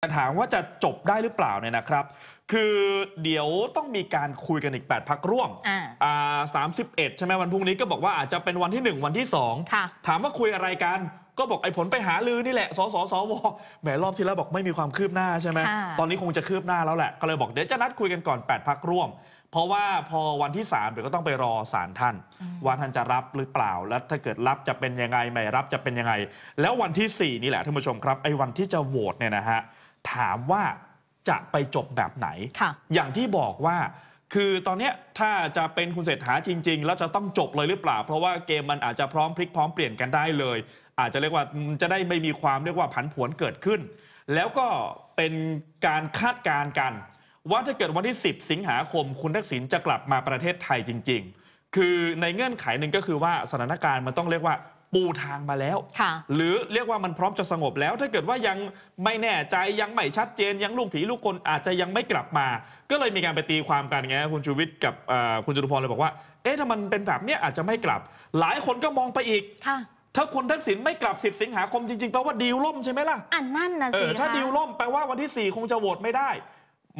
แต่ถามว่าจะจบได้หรือเปล่าเนี่ยนะครับ คือเดี๋ยวต้องมีการคุยกันอีก 8พักร่วมอ่าสามสิบเอ็ดใช่ไหมวันพรุ่งนี้ก็บอกว่าอาจจะเป็นวันที่ 1 วันที่2ถามว่าคุยอะไรกัน ก็บอกไอ้ผลไปหาลือนี่แหละสสสวแหมรอบที่แล้วบอกไม่มีความคืบหน้าใช่ไหมตอนนี้คงจะคืบหน้าแล้วแหละ ก็เลยบอกเดี๋ยวจะนัดคุยกันก่อน8พักร่วมเพราะว่าพอวันที่3เดี๋ยวก็ต้องไปรอสารท่าน ว่าท่านจะรับหรือเปล่า และถ้าเกิดรับจะเป็นยังไงไม่รับจะเป็นยังไง แล้ววันที่ 4นี่แหละท่านผู้ชมครับไอ้วันที่จะโหวตเนี่ยนะฮะถามว่าจะไปจบแบบไหน อย่างที่บอกว่า คือตอนนี้ถ้าจะเป็นคุณเศรษฐาจริงๆ แล้วจะต้องจบเลยหรือเปล่า เพราะว่าเกมมันอาจจะพร้อมพลิกพร้อมเปลี่ยนกันได้เลย อาจจะเรียกว่าจะได้ไม่มีความเรียกว่าผันผวนเกิดขึ้น แล้วก็เป็นการคาดการณ์กันว่าถ้าเกิดวันที่ 10 สิงหาคม คุณทักษิณจะกลับมาประเทศไทยจริง ๆ คือในเงื่อนไขหนึ่งก็คือว่าสถานการณ์มันต้องเรียกว่าปูทางมาแล้ว หรือเรียกว่ามันพร้อมจะสงบแล้ว ถ้าเกิดว่ายังไม่แน่ใจยังไม่ชัดเจน ยังลูกผีลูกคนอาจจะยังไม่กลับมา ก็เลยมีการไปตีความกันไงคุณชูวิทย์กับคุณจตุพรเลยบอกว่าเอ๊ะถ้ามันเป็นแบบเนี้ยอาจจะไม่กลับ หลายคนก็มองไปอีกถ้าคุณทักษิณไม่กลับ10 สิงหาคมจริงๆ แปลว่าดีลล่มใช่ไหมล่ะ อันนั่นนะสิถ้าดีลล่มแปลว่าวันที่4คงจะโหวตไม่ได้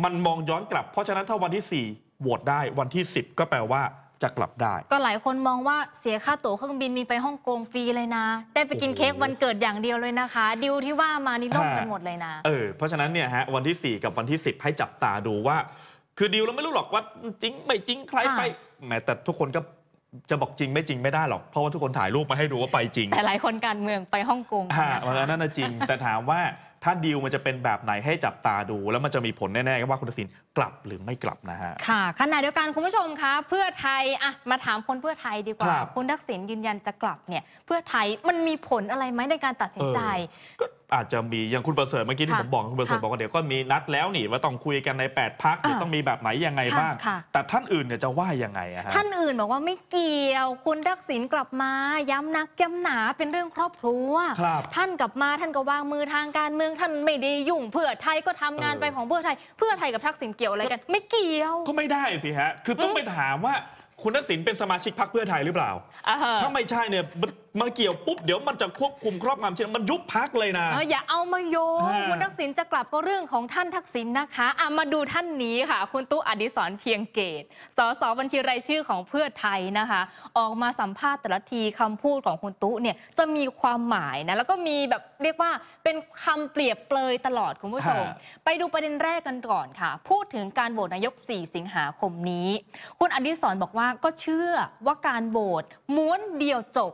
มันมองย้อนกลับเพราะฉะนั้นถ้าวันที่4โหวตได้ วันที่ 10 ก็แปลว่าจะกลับได้ ก็หลายคนมองว่าเสียค่าตั๋วเครื่องบิน มีไปฮ่องกงฟรีเลยนะ ได้ไปกินเค้กวันเกิดอย่างเดียวเลยนะคะดิวที่ว่ามานี่ล่มกันหมดเลยนะเออเพราะฉะนั้นเนี่ยฮะวันที่ 4 กับวันที่ 10 ให้จับตาดูว่า คือดิวเราไม่รู้หรอกว่าจริงไม่จริงใครไป แม้แต่ทุกคนก็จะบอกจริงไม่จริงไม่ได้หรอก เพราะว่าทุกคนถ่ายรูปมาให้ดูว่าไปจริงแต่หลายคนการเมืองไปฮ่องกงเพราะนั้นน่ะจริง แต่ถามว่าถ้าดีลมันจะเป็นแบบไหน ให้จับตาดูแล้วมันจะมีผลแน่ๆ ว่าคุณทักษิณกลับหรือไม่กลับนะฮะ ค่ะ ขณะเดียวกันคุณผู้ชมคะเพื่อไทยอะมาถามคนเพื่อไทยดีกว่าคคุณทักษิณยืนยันจะกลับเนี่ยเพื่อไทยมันมีผลอะไรไหมในการตัดสินใจอาจจะมีอย่างคุณประเสริฐเมื่อกี้ที่ผมบอกคุณประเสริฐบอกว่าเดี๋ยวก็มีนัดแล้วนี่ว่าต้องคุยกันใน 8พักต้องมีแบบไหนยังไงบ้างแต่ท่านอื่นเนี่ยจะว่ายังไงอะฮะท่านอื่นบอกว่าไม่เกี่ยว คุณทักษิณกลับมา ย้ำนักย้ำหนาเป็นเรื่องครอบครัวท่านกลับมาท่านก็วางมือทางการเมืองท่านไม่ได้ยุ่ง เพื่อไทยก็ทำงานไปของเพื่อไทย เพื่อไทยกับทักษิณเกี่ยวอะไรกัน ไม่เกี่ยว ก็ไม่ได้สิฮะ คือต้องไปถามว่า คุณทักษิณเป็นสมาชิกพรรคเพื่อไทยหรือเปล่า ถ้าไม่ใช่เนี่ยมาเกี่ยวปุ๊บเดี๋ยวมันจะควบคุมครอบงำเช่นมันยุบพักเลยนะอย่าเอามาโยงคุณทักษิณจะกลับก็เรื่องของท่านทักษิณนะคะอ่ะมาดูท่านนี้ค่ะ คุณตู้อดิศรเพียงเกตสสบัญชีรายชื่อของเพื่อไทยนะคะ ออกมาสัมภาษณ์แต่ละทีคำพูดของคุณตู้เนี่ยจะมีความหมายนะแล้วก็มีแบบเรียกว่าเป็นคำเปรียบเปรยตลอดคุณผู้ชมไปดูประเด็นแรกกันก่อนค่ะ พูดถึงการโหวตนายก 4 สิงหาคมนี้ คุณอดิศรบอกว่าก็เชื่อว่าการโหวตม้วนเดียวจบ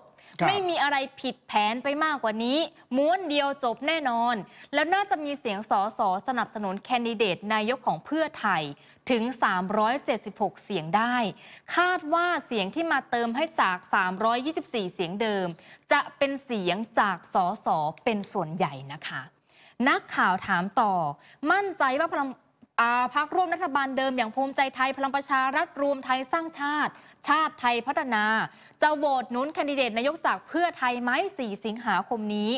ไม่มีอะไรผิดแผนไปมากกว่านี้ ม้วนเดียวจบแน่นอน แล้วน่าจะมีเสียงสอสอสนับสนุนแคนดิเดตนายกของเพื่อไทยถึง 376 เสียงได้ คาดว่าเสียงที่มาเติมให้จาก 324 เสียงเดิม จะเป็นเสียงจากสอสอเป็นส่วนใหญ่นะคะ นักข่าวถามต่อมั่นใจว่าพลังพักร่วมรัฐบาลเดิมอย่างภูมิใจไทยพลังประชารัฐรวมไทยสร้างชาติ ชาติไทยพัฒนา จะโหวตนุนแคนดิเดต นายกจากเพื่อไทยไหมสี่สิงหาคมนี้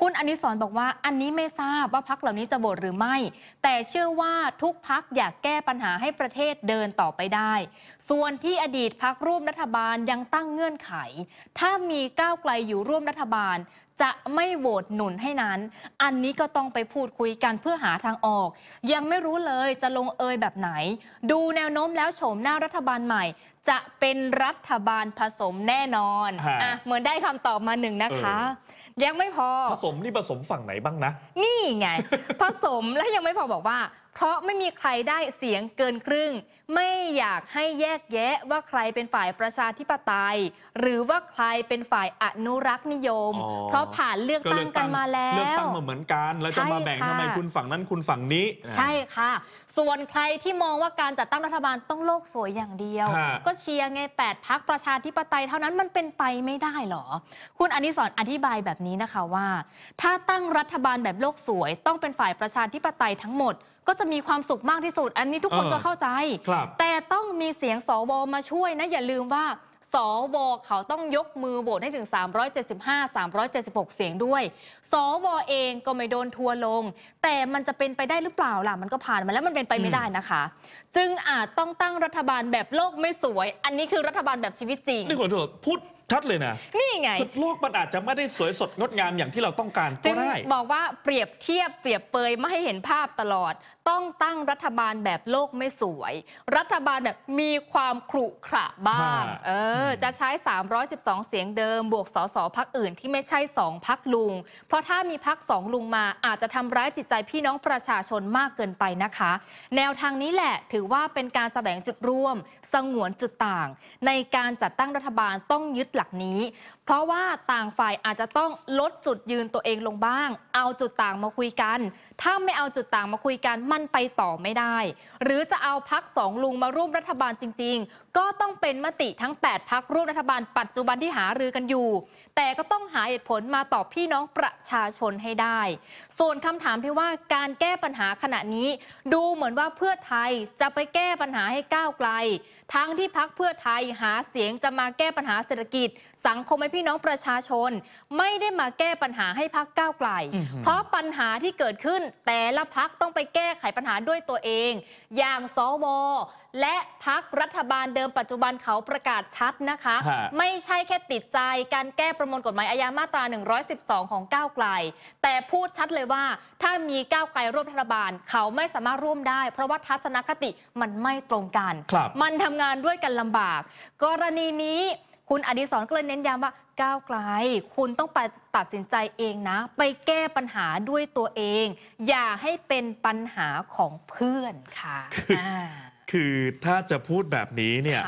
คุณอนิสรบอกว่าอันนี้ไม่ทราบว่าพักเหล่านี้จะโหวตหรือไม่ แต่เชื่อว่าทุกพักอยากแก้ปัญหาให้ประเทศเดินต่อไปได้ ส่วนที่อดีตพักร่วมรัฐบาลยังตั้งเงื่อนไข ถ้ามีก้าวไกลอยู่ร่วมรัฐบาลจะไม่โหวตหนุนให้นั้น อันนี้ก็ต้องไปพูดคุยกันเพื่อหาทางออก ยังไม่รู้เลยจะลงเอยแบบไหน ดูแนวโน้มแล้วโฉมหน้ารัฐบาลใหม่ จะเป็นรัฐบาลผสมแน่นอนอ่ะเหมือนได้คำตอบมาหนึ่งนะคะยังไม่พอผสมนี่ผสมฝั่งไหนบ้างนะ นี่ไง ผสมและยังไม่พอบอกว่า เพราะไม่มีใครได้เสียงเกินครึ่ง ไม่อยากให้แยกแยะว่าใครเป็นฝ่ายประชาธิปไตย หรือว่าใครเป็นฝ่ายอนุรักษ์นิยม เพราะผ่านเลือกตั้งกันมาแล้วเลือกตั้งมาเหมือนกันแล้วจะมาแบ่งทำไมคุณฝั่งนั้นคุณฝั่งนี้ใช่ค่ะส่วนใครที่มองว่าการจัดตั้งรัฐบาลต้องโลกสวยอย่างเดียว ก็เชียร์ไงแปดพักประชาธิปไตยเท่านั้นมันเป็นไปไม่ได้หรอ คุณอนิสรออธิบายแบบนี้นะคะว่า ถ้าตั้งรัฐบาลแบบโลกสวย ต้องเป็นฝ่ายประชาธิปไตยทั้งหมดก็จะมีความสุขมากที่สุด อันนี้ทุกคนก็เข้าใจ แต่ต้องมีเสียงสวมาช่วยนะ อย่าลืมว่าสว เขาต้องยกมือโหวตให้ถึง 375 376 เสียงด้วย สวเองก็ไม่โดนทัวลง แต่มันจะเป็นไปได้หรือเปล่าล่ะมันก็ผ่านมาแล้วมันเป็นไปไม่ได้นะคะ จึงอาจต้องตั้งรัฐบาลแบบโลกไม่สวย อันนี้คือรัฐบาลแบบชีวิตจริงนี่ขอโทษพูดชัดเลยนะนี่ไงโลกมันอาจจะไม่ได้สวยสด งดงามอย่างที่เราต้องการก็ได้ บอกว่าเปรียบเทียบเปรียบเปย ไม่ให้เห็นภาพตลอด ต้องตั้งรัฐบาลแบบโลกไม่สวย รัฐบาลแบบมีความขรุขระบ้างเออจะใช้ 312 เสียงเดิม บวกสสพักอื่นที่ไม่ใช่สองพักลุง เพราะถ้ามีพักสองลุงมาอาจจะทำร้ายจิตใจพี่น้องประชาชนมากเกินไปนะคะ แนวทางนี้แหละถือว่าเป็นการแสวงจุดร่วม สงวนจุดต่าง ในการจัดตั้งรัฐบาลต้องยึดหลักนี้ เพราะว่าต่างฝ่ายอาจจะต้องลดจุดยืนตัวเองลงบ้าง เอาจุดต่างมาคุยกัน ถ้าไม่เอาจุดต่างมาคุยกันมันไปต่อไม่ได้ หรือจะเอาพักสองลุงมาร่วมรัฐบาลจริงๆ ก็ต้องเป็นมติทั้ง 8พักร่วมรัฐบาลปัจจุบันที่หารือกันอยู่ แต่ก็ต้องหาเหตุผลมาตอบพี่น้องประชาชนให้ได้ ส่วนคำถามที่ว่าการแก้ปัญหาขณะนี้ ดูเหมือนว่าเพื่อไทยจะไปแก้ปัญหาให้ก้าวไกลทั้งที่พักเพื่อไทยหาเสียงจะมาแก้ปัญหาเศรษฐกิจสังคมให้พี่น้องประชาชนไม่ได้มาแก้ปัญหาให้พักก้าวไกล เพราะปัญหาที่เกิดขึ้นแต่ละพักต้องไปแก้ไขปัญหาด้วยตัวเอง อย่างสวและพักรัฐบาลเดิมปัจจุบันเขาประกาศชัดนะคะ ไม่ใช่แค่ติดใจการแก้ประมวลกฎหมายอาญามาตรา 112 ของก้าวไกล แต่พูดชัดเลยว่าถ้ามีก้าวไกลร่วมรัฐบาลเขาไม่สามารถร่วมได้ เพราะว่าทัศนคติมันไม่ตรงกันมันทำงานด้วยกันลำบาก กรณีนี้คุณอดีศรก็เลยเน้นย้ำว่าก้าวไกล คุณต้องไปตัดสินใจเองนะ ไปแก้ปัญหาด้วยตัวเอง อย่าให้เป็นปัญหาของเพื่อนค่ะ คือถ้าจะพูดแบบนี้เนี่ย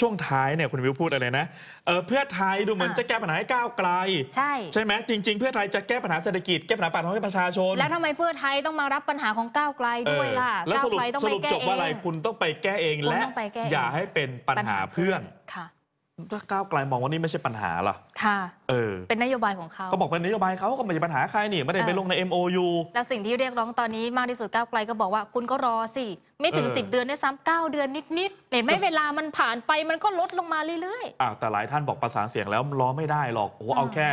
ช่วงท้ายเนี่ยคุณวิวพูดอะไรนะเออเพื่อไทยดูเหมือนจะแก้ปัญหาให้ก้าวไกล ใช่ ใช่ไหมจริงๆ เพื่อไทยจะแก้ปัญหาเศรษฐกิจแก้ปัญหาปากท้องให้ประชาชนแล้วทำไมเพื่อไทยต้องมารับปัญหาของก้าวไกลด้วยล่ะก้าวไกลต้องไปแก้เองสรุปจบว่าอะไร คุณต้องไปแก้เองและอย่าให้เป็นปัญหาเพื่อนค่ะถ้าก้าวไกลมองว่านี่ไม่ใช่ปัญหาหรอค่ะเออเป็นนโยบายของเขา ก็บอกเป็นนโยบายเขาก็ไม่ใช่ปัญหาใครนี่ ไม่ได้ไปลงใน MOU แล้วสิ่งที่เรียกร้องตอนนี้มากที่สุดก้าวไกลก็บอกว่าคุณก็รอสิ ไม่ถึง 10เดือนด้ยซ้ำเก้าเดือนนิดๆเห็นไหมเวลามันผ่านไปมันก็ลดลงมาเรื่อยๆอ่าแต่หลายท่านบอกประสานเสียงแล้วรอไม่ได้หรอกโอ้เอาแค่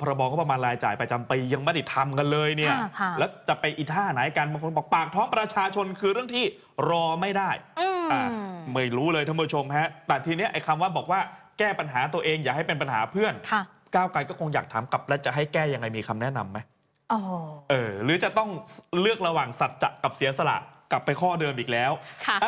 พรบก็ประมาณรายจ่ายประจำปียังไม่ได้ทำกันเลยเนี่ย แล้วจะไปอีท่าไหนกันบางคนบอกปากท้องประชาชนคือเรื่องที่รอไม่ได้ไม่รู้เลยท่านผู้ชมฮะ แต่ทีเนี้ยไอ้คำว่าบอกว่าแก้ปัญหาตัวเองอย่าให้เป็นปัญหาเพื่อนก้าวไกลก็คงอยากถามกลับ และจะให้แก้ยังไง มีคำแนะนํำไหมเออหรือจะต้องเลือกระหว่างสัจจะกับเสียสละกลับไปข้อเดิมอีกแล้วค่ะ